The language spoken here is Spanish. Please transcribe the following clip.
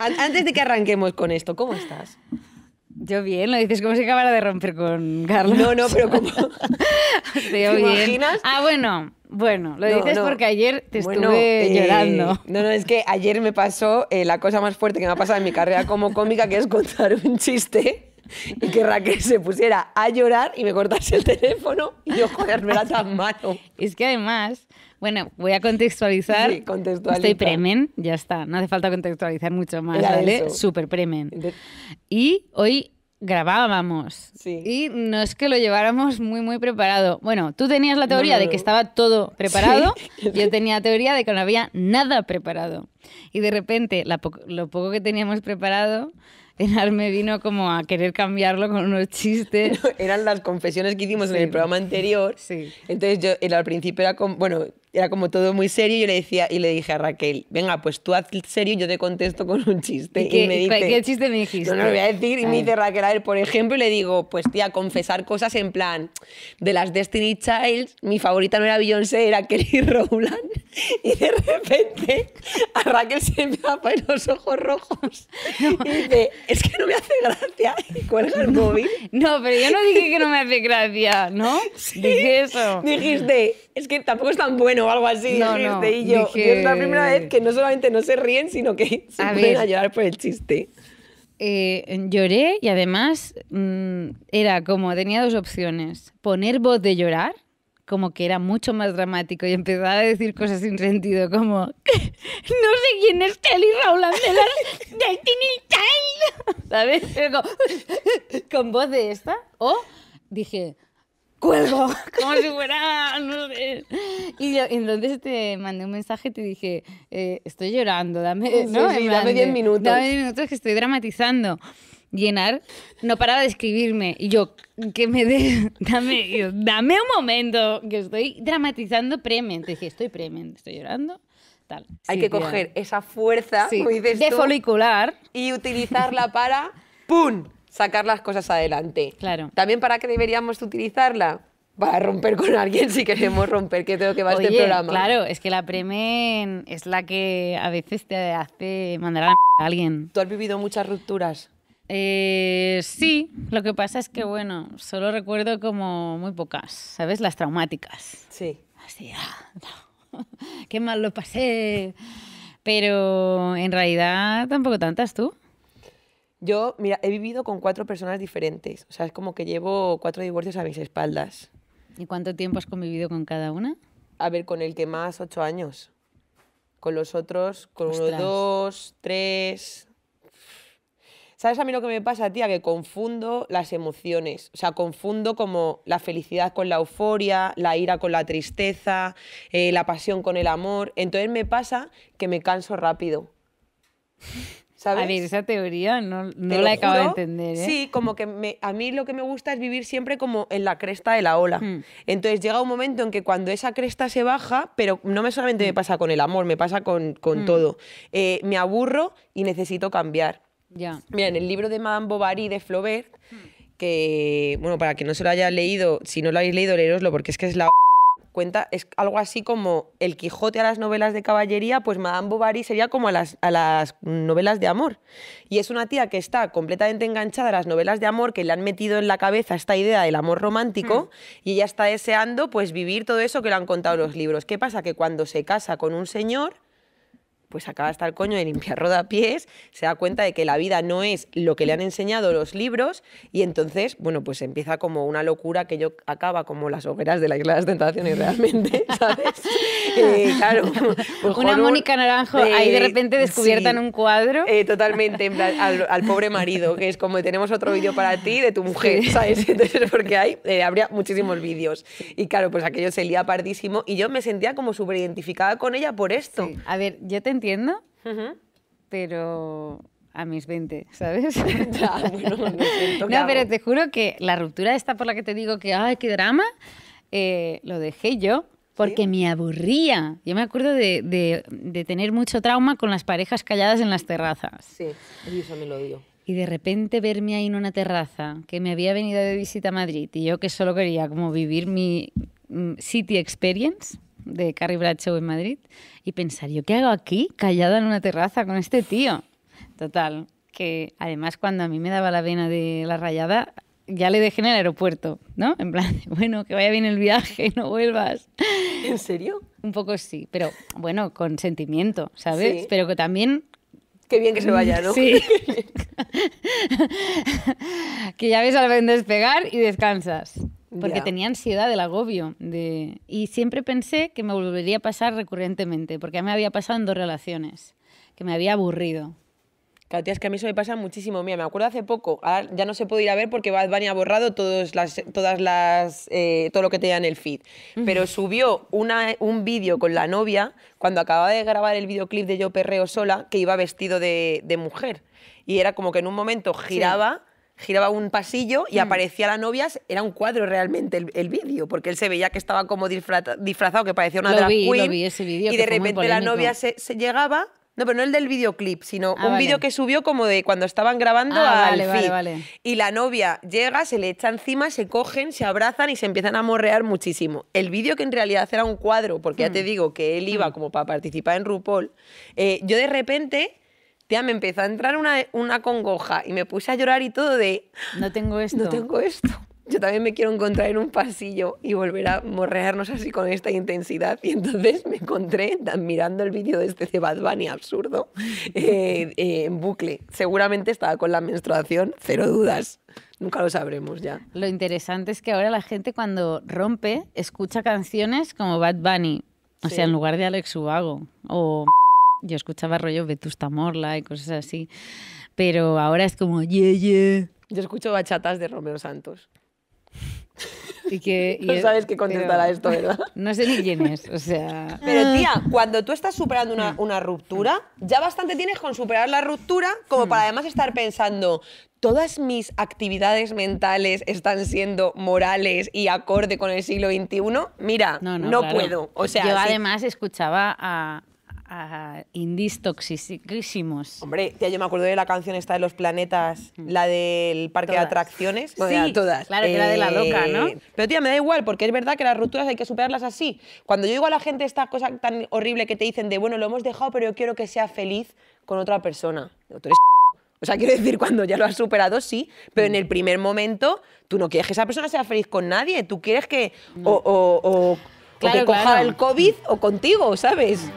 Antes de que arranquemos con esto, ¿cómo estás? Yo bien, lo dices como si acabara de romper con Carlos. No, no, pero como... ¿Te, imaginas? Ah, bueno, bueno, lo dices porque ayer te estuve eh, llorando. No, no, es que ayer me pasó eh, la cosa más fuerte que me ha pasado en mi carrera como cómica, que es contar un chiste y que Raquel se pusiera a llorar y me cortase el teléfono y yo, joder, la tan malo. Es que además, bueno, voy a contextualizar. Sí, Estoy premen, ya está, no hace falta contextualizar mucho más, ¿vale? Super premen. Y hoy grabábamos. Y no es que lo lleváramos muy, muy preparado. Bueno, tú tenías la teoría de que estaba todo preparado, yo tenía la teoría de que no había nada preparado. Y de repente, lo poco que teníamos preparado el Arme vino como a querer cambiarlo con unos chistes. eran las confesiones que hicimos en el programa anterior. Sí. Entonces yo al principio era con... bueno, era como todo muy serio y yo le decía y le dije a Raquel, venga, pues tú haz serio y yo te contesto con un chiste. ¿Y, qué, me dice, ¿qué chiste me dijiste? No, lo voy a decir. Y me ah. dice Raquel, a ver, por ejemplo, y le digo, pues tía, confesar cosas en plan de las Destiny Childs, mi favorita no era Beyoncé, era Kelly Rowland. Y de repente a Raquel se me en los ojos rojos. Y dice, es que no me hace gracia. Y cuelga el móvil. No, pero yo no dije que no me hace gracia, ¿no? Sí, dije eso. Dijiste, es que tampoco es tan bueno o algo así. y yo, es la primera vez que no solamente no se ríen, sino que se a llorar por el chiste. Eh, lloré y además mm, era como, tenía dos opciones, poner voz de llorar, como que era mucho más dramático y empezaba a decir cosas sin sentido, como, no sé quién es Kelly Rowland de de Tiny Child, ¿sabes? con voz de esta, o dije, cuelgo. Como si fuera, ah, no sé. Y yo, entonces te mandé un mensaje y te dije, eh, estoy llorando, dame, dame 10 minutos. Dame 10 minutos que estoy dramatizando. Llenar no paraba de escribirme y yo, que me dé, dame, un momento, que estoy dramatizando premen. Te dije, estoy premen, estoy llorando. Tal. Hay que coger esa fuerza, de folicular y utilizarla para ¡pum! sacar las cosas adelante. Claro. También para qué deberíamos utilizarla para romper con alguien si queremos romper, que tengo que va este programa. Claro, es que la premen es la que a veces te hace mandar a, alguien. ¿Tú has vivido muchas rupturas? Eh, sí, lo que pasa es que, bueno, solo recuerdo como muy pocas, ¿sabes? Las traumáticas. Sí. Así, ah, no. qué mal lo pasé. Pero en realidad tampoco tantas tú. Yo, mira, he vivido con cuatro personas diferentes. O sea, es como que llevo cuatro divorcios a mis espaldas. ¿Y cuánto tiempo has convivido con cada una? A ver, con el que más, ocho años. Con los otros, con uno, dos, tres. ¿Sabes a mí lo que me pasa, tía? Que confundo las emociones. O sea, confundo como la felicidad con la euforia, la ira con la tristeza, eh, la pasión con el amor. Entonces me pasa que me canso rápido. A ver, esa teoría no, la he acabado de entender. ¿eh? Sí, como que a mí lo que me gusta es vivir siempre como en la cresta de la ola. Hmm. Entonces llega un momento en que cuando esa cresta se baja, pero no me solamente me hmm. pasa con el amor, me pasa con, hmm. todo, eh, me aburro y necesito cambiar. Ya. Mira, en el libro de Madame Bovary de Flaubert, que, bueno, para que no se lo haya leído, si no lo habéis leído, leeroslo porque es que es la es algo así como el Quijote a las novelas de caballería, pues Madame Bovary sería como a las, novelas de amor. Y es una tía que está completamente enganchada a las novelas de amor, que le han metido en la cabeza esta idea del amor romántico, mm. y ella está deseando pues vivir todo eso que le han contado los libros. ¿Qué pasa? Que cuando se casa con un señor pues acaba hasta el coño de limpiar rodapiés, se da cuenta de que la vida no es lo que le han enseñado los libros y entonces, bueno, pues empieza como una locura que yo acaba como las hogueras de la Isla de las Tentaciones realmente, ¿sabes? Eh, claro. Pues, una Mónica Naranjo eh, ahí de repente descubierta en un cuadro. Eh, totalmente, en plan, al, pobre marido, que es como tenemos otro vídeo para ti de tu mujer, ¿sabes? Entonces, porque hay, habría muchísimos vídeos. Y claro, pues aquello se lía pardísimo y yo me sentía como súper identificada con ella por esto. A ver, yo te entiendo, pero a mis 20, ¿sabes? no, pero te juro que la ruptura esta por la que te digo que, ay, qué drama, eh, lo dejé yo porque me aburría. Yo me acuerdo de, tener mucho trauma con las parejas calladas en las terrazas. Sí, eso me lo dio. Y de repente verme ahí en una terraza, que me había venido de visita a Madrid y yo que solo quería como vivir mi mm, city experience, de Carrie Bradshaw en Madrid y pensar, ¿yo qué hago aquí callada en una terraza con este tío? Total, que además cuando a mí me daba la vena de la rayada, ya le dejé en el aeropuerto, ¿no? En plan, bueno, que vaya bien el viaje, no vuelvas. ¿En serio? Un poco sí, pero bueno, con sentimiento, ¿sabes? Pero que también... Qué bien que se vaya, ¿no? Sí. que ya ves al despegar y descansas porque tenía ansiedad del agobio. De... Y siempre pensé que me volvería a pasar recurrentemente, porque a mí me había pasado en dos relaciones, que me había aburrido. Claro, tía, es que a mí eso me pasa muchísimo. Mira, me acuerdo hace poco, ya no se puede ir a ver porque Bad Bunny ha borrado todos las, todas las, eh, todo lo que tenía en el feed. Pero subió una, un vídeo con la novia cuando acababa de grabar el videoclip de Yo Perreo Sola, que iba vestido de, de mujer. Y era como que en un momento giraba giraba un pasillo y mm. aparecía la novia, era un cuadro realmente el, vídeo, porque él se veía que estaba como disfrazado, que parecía una drag queen. y de repente la novia se, llegaba. No, pero no el del videoclip, sino ah, un vídeo que subió como de cuando estaban grabando ah, al vale, Y la novia llega, se le echa encima, se cogen, se abrazan y se empiezan a morrear muchísimo. El vídeo que en realidad era un cuadro, porque ya te mm. digo que él iba mm. como para participar en RuPaul, eh, yo de repente Tía, me empezó a entrar una, congoja y me puse a llorar y todo de... No tengo esto. No tengo esto. Yo también me quiero encontrar en un pasillo y volver a morrearnos así con esta intensidad. Y entonces me encontré mirando el vídeo de este de Bad Bunny absurdo eh, eh, en bucle. Seguramente estaba con la menstruación, cero dudas. Nunca lo sabremos ya. Lo interesante es que ahora la gente cuando rompe escucha canciones como Bad Bunny. O sea, en lugar de Alex Ubago o yo escuchaba rollo Vetusta Morla y cosas así, pero ahora es como ye, ye. Yo escucho bachatas de Romeo Santos. Y que, no sabes qué contenta la esto, ¿verdad? No sé ni quién es, sea... Pero tía, cuando tú estás superando una, ruptura, ya bastante tienes con superar la ruptura como para además estar pensando, todas mis actividades mentales están siendo morales y acorde con el siglo XXI. Mira, no, puedo. O sea, Yo además escuchaba a Indistoxicísimos Hombre, tía, yo me acuerdo de la canción esta de los planetas, mm. la del parque de atracciones. sí, todas. Claro, que era de la eh, loca, ¿no? Pero tía, me da igual, porque es verdad que las rupturas hay que superarlas así. Cuando yo digo a la gente esta cosa tan horrible que te dicen de, bueno, lo hemos dejado, pero yo quiero que sea feliz con otra persona. o sea, quiero decir, cuando ya lo has superado, sí, pero en el primer momento tú no quieres que esa persona sea feliz con nadie, tú quieres que o, que coja el COVID o contigo, ¿sabes?